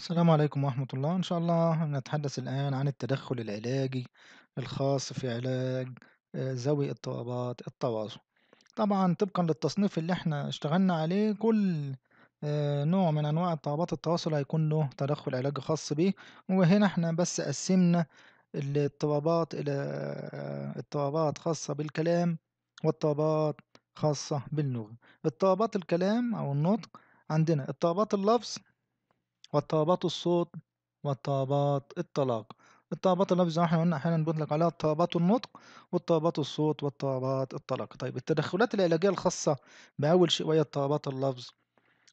السلام عليكم ورحمة الله إن شاء الله نتحدث الآن عن التدخل العلاجي الخاص في علاج آه، ذوي اضطرابات التواصل طبعا طبقا للتصنيف اللي احنا اشتغلنا عليه كل آه، نوع من أنواع اضطرابات التواصل هيكون له تدخل علاجي خاص بيه وهنا احنا بس قسمنا الاضطرابات إلى اضطرابات آه، خاصة بالكلام واضطرابات خاصة باللغة اضطرابات الكلام أو النطق عندنا اضطرابات اللفظ والطابات الصوت والطابات الطلاق الطابات اللفظ زي ما احنا قلنا احيانا بيطلق عليها اضطرابات النطق والطابات الصوت والطابات الطلاق طيب التدخلات العلاجيه الخاصه باول شيء وهي اضطرابات اللفظ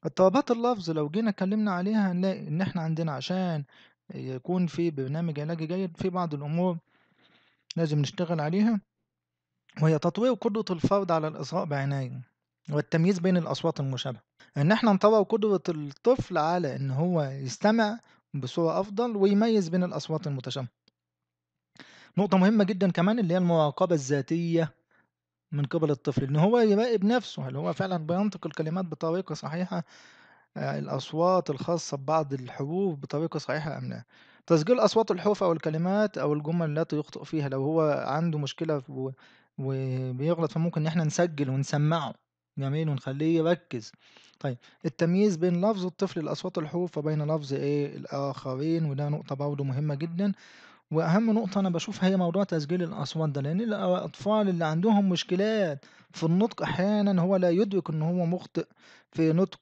الطابات اللفظ لو جينا اتكلمنا عليها هنلاقي ان احنا عندنا عشان يكون في برنامج علاجي جيد في بعض الامور لازم نشتغل عليها وهي تطوير قدرة الفرد على الإصغاء بعناية والتمييز بين الأصوات المشابهة إن إحنا نطوّر قدرة الطفل على إن هو يستمع بصورة أفضل ويميّز بين الأصوات المتشابهة. نقطة مهمة جدًا كمان اللي هي المراقبة الذاتية من قبل الطفل، إن هو يراقب نفسه هل هو فعلًا بينطق الكلمات بطريقة صحيحة، آه، الأصوات الخاصة ببعض الحروف بطريقة صحيحة أم لا. تسجيل أصوات الحروف أو الكلمات أو الجمل التي يخطئ فيها، لو هو عنده مشكلة وبيغلط فممكن إن إحنا نسجّل ونسمّعه. جميل ونخليه يركز طيب التمييز بين لفظ الطفل لأصوات الحروف وبين لفظ ايه الآخرين وده نقطة برضه مهمة جدا وأهم نقطة أنا بشوفها هي موضوع تسجيل الأصوات ده لأن الأطفال اللي عندهم مشكلات في النطق أحيانا هو لا يدرك إن هو مخطئ في نطق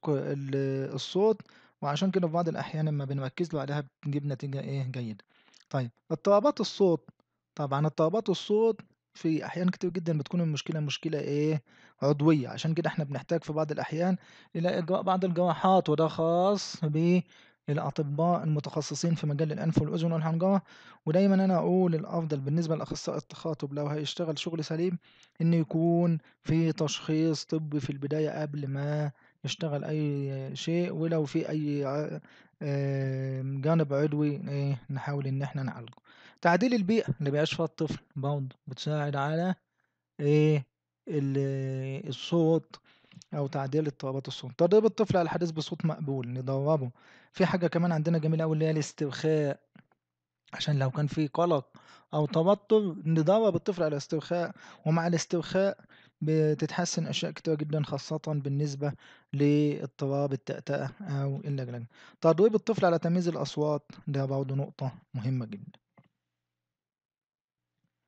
الصوت وعشان كده في بعض الأحيان لما بنركز له عليها بنجيب نتيجة ايه جيدة طيب اضطرابات الصوت طبعا اضطرابات الصوت في أحيان كتير جدًا بتكون المشكلة مشكلة إيه، عضوية، عشان كده إحنا بنحتاج في بعض الأحيان إلى آه. إجراء بعض الجراحات، وده خاص بالأطباء المتخصصين في مجال الأنف والأذن والحنجرة، ودايمًا أنا أقول الأفضل بالنسبة لأخصائي التخاطب لو هيشتغل شغل سليم إنه يكون في تشخيص طبي في البداية قبل ما يشتغل أي شيء ولو في أي جانب عضوي إيه، نحاول إن إحنا نعالجه تعديل البيئة اللي بيعيش فيها الطفل برضه بتساعد على إيه الصوت أو تعديل اضطرابات الصوت تدريب الطفل على الحديث بصوت مقبول ندربه في حاجة كمان عندنا جميلة أوي اللي هي الاسترخاء عشان لو كان في قلق أو توتر النضارة بتطفر على الاسترخاء ومع الاسترخاء بتتحسن أشياء كتيرة جدا خاصة بالنسبة لاضطراب التأتأة أو اللجلجة تدريب الطفل على تمييز الأصوات ده برضه نقطة مهمة جدا